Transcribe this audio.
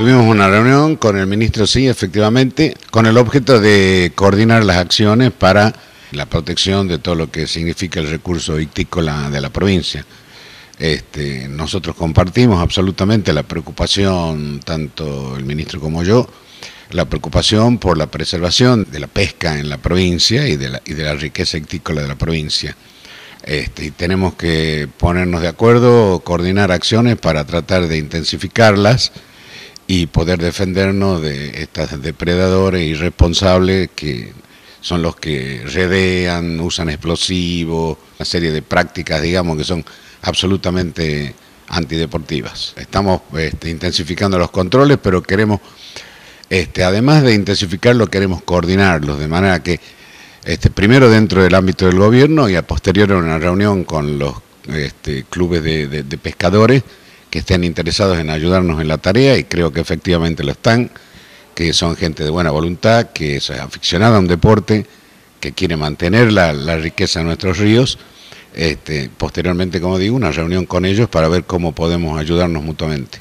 Tuvimos una reunión con el ministro, sí, efectivamente, con el objeto de coordinar las acciones para la protección de todo lo que significa el recurso ictícola de la provincia. Este, nosotros compartimos absolutamente la preocupación, tanto el ministro como yo, la preocupación por la preservación de la pesca en la provincia y de la, riqueza ictícola de la provincia. Este, tenemos que ponernos de acuerdo, coordinar acciones para tratar de intensificarlas y poder defendernos de estos depredadores irresponsables que son los que rodean usan explosivos, una serie de prácticas, digamos, que son absolutamente antideportivas. Estamos este, intensificando los controles, pero queremos, este, además de intensificarlo, queremos coordinarlos, de manera que, este, primero dentro del ámbito del gobierno y a posterior en una reunión con los este, clubes de pescadores, que estén interesados en ayudarnos en la tarea y creo que efectivamente lo están, que son gente de buena voluntad, que es aficionada a un deporte, que quiere mantener la, la riqueza de nuestros ríos. Este, posteriormente, como digo, una reunión con ellos para ver cómo podemos ayudarnos mutuamente.